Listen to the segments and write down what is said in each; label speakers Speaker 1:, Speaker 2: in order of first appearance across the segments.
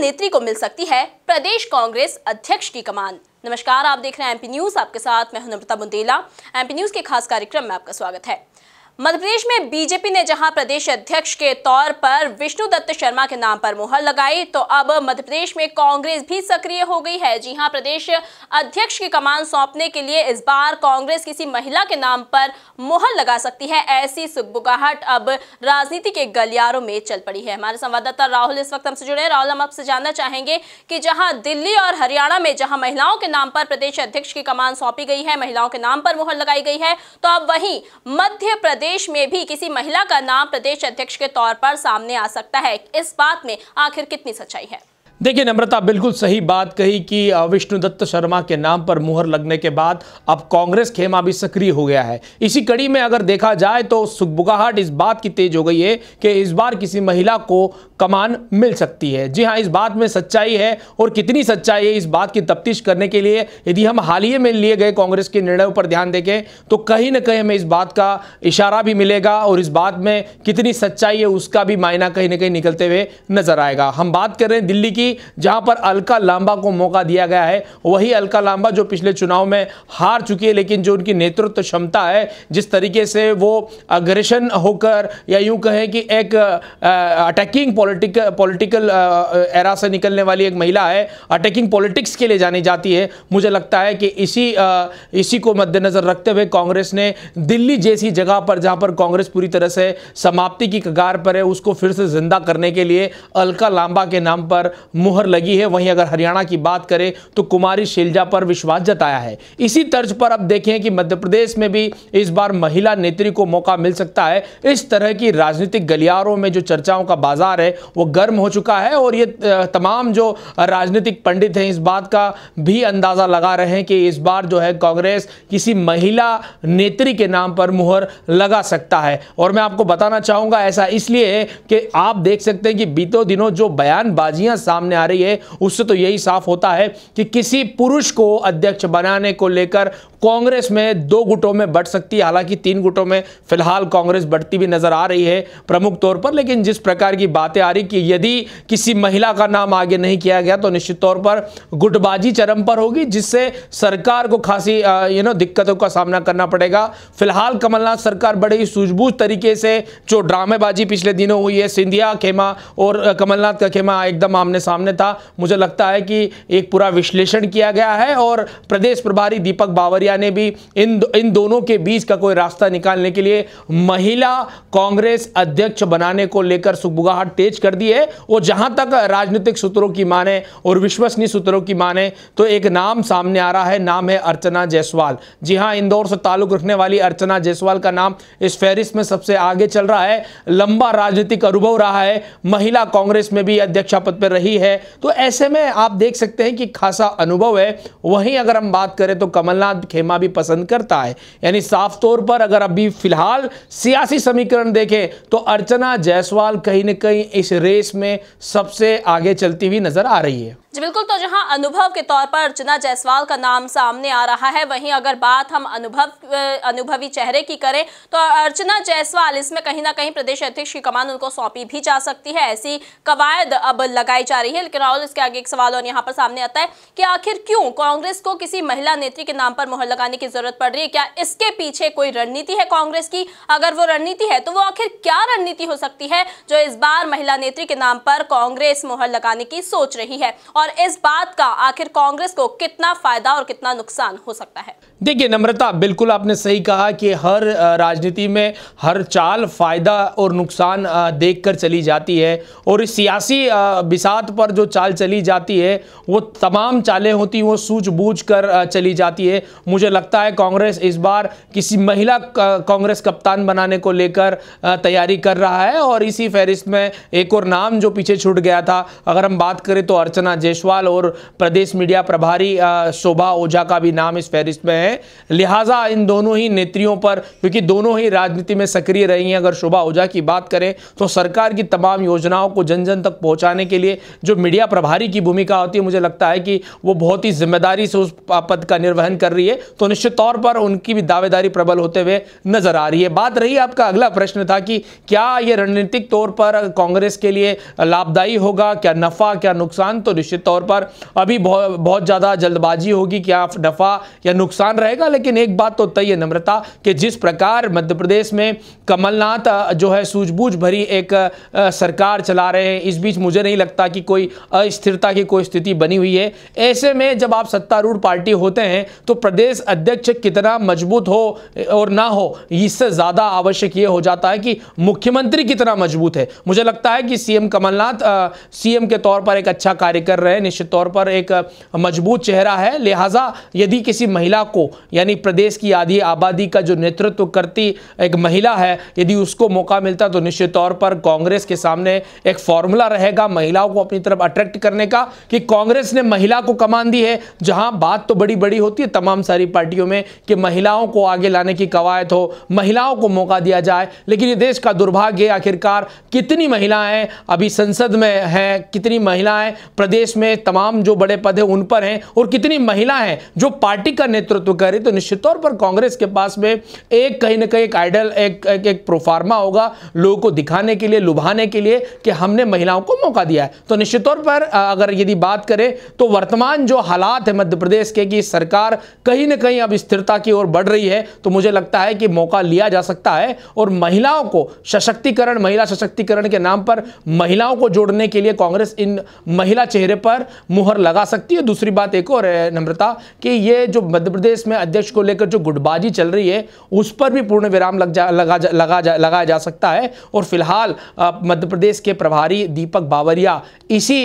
Speaker 1: नेत्री को मिल सकती है प्रदेश कांग्रेस अध्यक्ष की कमान नमस्कार आप देख रहे हैं एमपी न्यूज आपके साथ मैं हूं नम्रता बुंदेला एमपी न्यूज के खास कार्यक्रम में आपका स्वागत है मध्यप्रदेश में बीजेपी ने जहां प्रदेश अध्यक्ष के तौर पर विष्णु दत्त शर्मा के नाम पर मुहर लगाई तो अब मध्यप्रदेश में कांग्रेस भी सक्रिय हो गई है जी हां प्रदेश अध्यक्ष की कमान सौंपने के लिए इस बार कांग्रेस किसी महिला के नाम पर मुहर लगा सकती है ऐसी सुखबुगाहट अब राजनीति के गलियारों में चल पड़ी है हमारे संवाददाता राहुल इस वक्त हमसे जुड़े राहुल हम आपसे जानना चाहेंगे कि जहाँ दिल्ली और हरियाणा में जहाँ महिलाओं के नाम पर प्रदेश अध्यक्ष की कमान सौंपी गई है महिलाओं के नाम पर मुहर लगाई गई है तो अब वहीं मध्य प्रदेश प्रदेश में भी किसी महिला का नाम प्रदेश अध्यक्ष के तौर पर सामने आ सकता है इस बात में आखिर कितनी सच्चाई है
Speaker 2: देखिए नम्रता बिल्कुल सही बात कही कि विष्णुदत्त शर्मा के नाम पर मुहर लगने के बाद अब कांग्रेस खेमा भी सक्रिय हो गया है इसी कड़ी में अगर देखा जाए तो सुखबुगाहट इस बात की तेज हो गई है कि इस बार किसी महिला को कमान मिल सकती है जी हाँ इस बात में सच्चाई है और कितनी सच्चाई है इस बात की तफ्तीश करने के लिए यदि हम हाल ही में लिए गए कांग्रेस के निर्णयों पर ध्यान देखें तो कहीं ना कहीं हमें इस बात का इशारा भी मिलेगा और इस बात में कितनी सच्चाई है उसका भी मायना कहीं ना कहीं निकलते हुए नजर आएगा हम बात कर रहे हैं दिल्ली की की जहां पर अलका लांबा को मौका दिया गया है वही अलका लांबा जो पिछले चुनाव में हार चुकी है लेकिन जो उनकी नेतृत्व क्षमता है जिस तरीके से वो अग्रेशन होकर या यूं कहें कि एक अटैकिंग पॉलिटिक पॉलिटिकल एरा से निकलने वाली एक महिला है अटैकिंग पॉलिटिक्स के लिए जानी जाती है मुझे लगता है कि इसी आ, इसी को मद्देनज़र रखते हुए कांग्रेस ने दिल्ली जैसी जगह पर जहां पर कांग्रेस पूरी तरह से समाप्ति की कगार पर है उसको फिर से जिंदा करने के लिए अलका लांबा के नाम पर मुहर लगी है वहीं अगर हरियाणा की बात करें तो कुमारी शैलजा पर विश्वास जताया है इसी तर्ज पर अब देखें कि मध्य प्रदेश में भी इस बार महिला नेत्री को मौका मिल सकता है इस तरह की राजनीतिक गलियारों में जो चर्चाओं का बाजार है वो गर्म हो चुका है और ये तमाम जो राजनीतिक पंडित हैं इस बात का भी अंदाज़ा लगा रहे हैं कि इस बार जो है कांग्रेस किसी महिला नेत्री के नाम पर मुहर लगा सकता है और मैं आपको बताना चाहूंगा ऐसा इसलिए कि आप देख सकते हैं कि बीतों दिनों जो बयानबाजियां सामने सामने आ रही है उससे तो यही साफ होता है कि किसी पुरुष को अध्यक्ष बनाने को लेकर कांग्रेस में दो गुटों में बढ़ सकती है हालांकि तीन गुटों में फिलहाल कांग्रेस बढ़ती भी नजर आ रही है प्रमुख तौर पर लेकिन जिस प्रकार की बातें आ रही कि यदि किसी महिला का नाम आगे नहीं किया गया तो निश्चित तौर पर गुटबाजी चरम पर होगी जिससे सरकार को खासी यू नो दिक्कतों का सामना करना पड़ेगा फिलहाल कमलनाथ सरकार बड़े ही सूझबूझ तरीके से जो ड्रामेबाजी पिछले दिनों हुई है सिंधिया खेमा और कमलनाथ का खेमा एकदम आमने सामने था मुझे लगता है कि एक पूरा विश्लेषण किया गया है और प्रदेश प्रभारी दीपक बावरिया ने भी इन इन दोनों के बीच का कोई रास्ता निकालने के लिए महिला कांग्रेस अध्यक्ष बनाने को लेकर सुखबुगाहट तेज कर दी है वो जहां तक राजनीतिक सूत्रों की माने और विश्वसनीय सूत्रों की माने तो एक नाम सामने आ रहा है नाम है अर्चना जायसवाल जी हाँ इंदौर से ताल्लुक रखने वाली अर्चना जायसवाल का नाम इस फेरिस में सबसे आगे चल रहा है लंबा राजनीतिक अनुभव रहा है महिला कांग्रेस में भी अध्यक्षा पद पर रही है तो ऐसे में आप देख सकते हैं कि खासा अनुभव है वहीं अगर हम बात करें तो कमलनाथ खेमा भी पसंद करता है यानी साफ तौर पर अगर अभी फिलहाल सियासी समीकरण देखें तो अर्चना जायसवाल कहीं ना कहीं इस रेस में सबसे आगे चलती हुई नजर आ रही है
Speaker 1: जी बिल्कुल तो जहां अनुभव के तौर पर अर्चना जायसवाल का नाम सामने आ रहा है वहीं अगर बात हम अनुभव अनुभवी चेहरे की करें तो अर्चना जायसवाल इसमें कहीं ना कहीं प्रदेश अध्यक्ष की कमान उनको सौंपी भी जा सकती है ऐसी कवायद अब लगाई जा रही है लेकिन राहुल इसके आगे एक सवाल और यहाँ पर सामने आता है कि आखिर क्यों कांग्रेस को किसी महिला नेत्री के नाम पर मोहर लगाने की जरूरत पड़ रही है क्या इसके पीछे कोई रणनीति है कांग्रेस की अगर वो रणनीति है तो वो आखिर क्या रणनीति हो सकती है जो इस बार महिला नेत्री के नाम पर कांग्रेस मोहर लगाने की सोच रही है और इस बात का आखिर कांग्रेस को कितना फायदा और कितना नुकसान हो सकता है
Speaker 2: देखिए नम्रता बिल्कुल आपने सही कहा कि हर राजनीति में हर चाल फायदा और नुकसान देखकर चली जाती है और इस सियासी बिसात पर जो चाल चली जाती है वो तमाम चालें होती वो सूझबूझ कर चली जाती है मुझे लगता है कांग्रेस इस बार किसी महिला कांग्रेस कप्तान बनाने को लेकर तैयारी कर रहा है और इसी फहरिस्त में एक और नाम जो पीछे छूट गया था अगर हम बात करें तो अर्चना जे जयसवाल और प्रदेश मीडिया प्रभारी शोभा ओझा का भी नाम इस फहरिस्त में है लिहाजा इन दोनों ही नेत्रियों पर क्योंकि दोनों ही राजनीति में सक्रिय रही हैं अगर शोभा ओझा की बात करें तो सरकार की तमाम योजनाओं को जन जन तक पहुँचाने के लिए जो मीडिया प्रभारी की भूमिका होती है मुझे लगता है कि वो बहुत ही जिम्मेदारी से उस पद का निर्वहन कर रही है तो निश्चित तौर पर उनकी भी दावेदारी प्रबल होते हुए नजर आ रही है बात रही आपका अगला प्रश्न था कि क्या ये रणनीतिक तौर पर कांग्रेस के लिए लाभदायी होगा क्या नफा क्या नुकसान तो निश्चित तौर पर अभी बहुत बहुत ज़्यादा जल्दबाजी होगी क्या नफ़ा या नुकसान रहेगा लेकिन एक बात तो तय है नम्रता कि जिस प्रकार मध्य प्रदेश में कमलनाथ जो है सूझबूझ भरी एक सरकार चला रहे हैं इस बीच मुझे नहीं लगता कि कोई अस्थिरता की कोई स्थिति बनी हुई है ऐसे में जब आप सत्तारूढ़ पार्टी होते हैं तो प्रदेश अध्यक्ष कितना मजबूत हो और ना हो इससे ज़्यादा आवश्यक ये हो जाता है कि मुख्यमंत्री कितना मजबूत है मुझे लगता है कि सीएम कमलनाथ सीएम के तौर पर एक अच्छा कार्य कर रहे है निश्चित तौर पर एक मजबूत चेहरा है लिहाजा यदि किसी महिला को यानी प्रदेश की आधी आबादी का जो नेतृत्व करती एक महिला है यदि उसको मौका मिलता तो निश्चित तौर पर कांग्रेस के सामने एक फॉर्मूला रहेगा महिलाओं को अपनी तरफ अट्रैक्ट करने का कि कांग्रेस ने महिला को कमान दी है जहां बात तो बड़ी बड़ी होती है तमाम सारी पार्टियों में कि महिलाओं को आगे लाने की कवायद हो महिलाओं को मौका दिया जाए लेकिन ये देश का दुर्भाग्य आखिरकार कितनी महिलाएं अभी संसद में हैं कितनी महिलाएं प्रदेश इसमें तमाम जो बड़े पद हैं उन पर हैं और कितनी महिला हैं जो पार्टी का नेतृत्व कर रही तो निश्चित तौर पर कांग्रेस के पास में एक कहीं ना कहीं एक आइडल एक एक, एक प्रोफार्मा होगा लोगों को दिखाने के लिए लुभाने के लिए कि हमने महिलाओं को मौका दिया है तो निश्चित तौर पर अगर यदि बात करें तो वर्तमान जो हालात है मध्य प्रदेश के कि सरकार कहीं ना कहीं अब स्थिरता की ओर बढ़ रही है तो मुझे लगता है कि मौका लिया जा सकता है और महिलाओं को सशक्तिकरण महिला सशक्तिकरण के नाम पर महिलाओं को जोड़ने के लिए कांग्रेस इन महिला चेहरे पर पर मुहर लगा सकती है दूसरी बात एक और है नम्रता कि ये जो मध्य प्रदेश में अध्यक्ष को लेकर जो गुटबाजी चल रही है उस पर भी पूर्ण विराम लग जा लगा जा लगा जा लगाया जा सकता है और फिलहाल मध्य प्रदेश के प्रभारी दीपक बावरिया इसी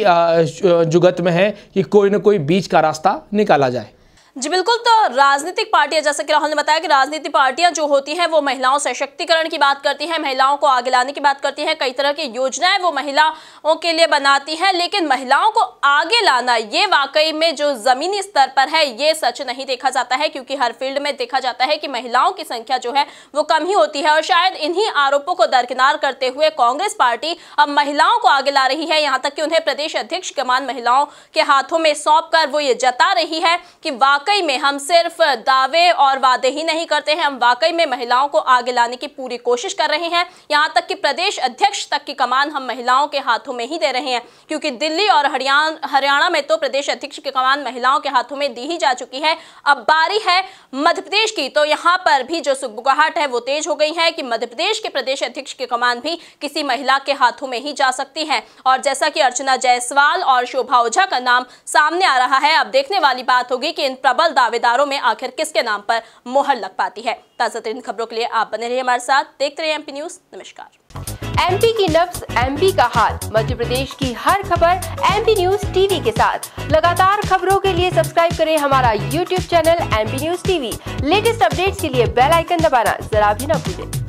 Speaker 2: जुगत में है कि कोई ना कोई बीच का रास्ता निकाला जाए
Speaker 1: जी बिल्कुल तो राजनीतिक पार्टियां जैसा कि राहुल ने बताया कि राजनीतिक पार्टियां जो होती हैं वो महिलाओं सशक्तिकरण की बात करती हैं महिलाओं को आगे लाने की बात करती हैं कई तरह की योजनाएं वो महिलाओं के लिए बनाती हैं लेकिन महिलाओं को आगे लाना ये वाकई में जो ज़मीनी स्तर पर है ये सच नहीं देखा जाता है क्योंकि हर फील्ड में देखा जाता है कि महिलाओं की संख्या जो है वो कम ही होती है और शायद इन्हीं आरोपों को दरकिनार करते हुए कांग्रेस पार्टी अब महिलाओं को आगे ला रही है यहाँ तक कि उन्हें प्रदेश अध्यक्ष कमान महिलाओं के हाथों में सौंप वो ये जता रही है कि वाकई वाकई में हम सिर्फ दावे और वादे ही नहीं करते हैं हम वाकई में महिलाओं को आगे लाने की पूरी कोशिश कर रहे हैं यहाँ तक कि प्रदेश अध्यक्ष तक की कमान हम महिलाओं के हाथों में ही दे रहे हैं क्योंकि दिल्ली और हरियाणा हरियाणा में तो प्रदेश अध्यक्ष की कमान महिलाओं के हाथों में दी ही जा चुकी है अब बारी है मध्य प्रदेश की तो यहाँ पर भी जो सुगबुगाहट है वो तेज हो गई है कि मध्य प्रदेश के प्रदेश अध्यक्ष की कमान भी किसी महिला के हाथों में ही जा सकती है और जैसा कि अर्चना जायसवाल और शोभा ओझा का नाम सामने आ रहा है अब देखने वाली बात होगी कि इन प्रबल दावेदारों में आखिर किसके नाम पर मोहर लग पाती है ताज़ा तरीन खबरों के लिए आप बने रहिए हमारे साथ देखते रहिए एमपी न्यूज नमस्कार एमपी की नब्स एमपी का हाल मध्य प्रदेश की हर खबर एमपी न्यूज टीवी के साथ लगातार खबरों के लिए सब्सक्राइब करें हमारा YouTube channel MP news TV latest updates के लिए बेल आइकन दबाना जरा भी न भूलें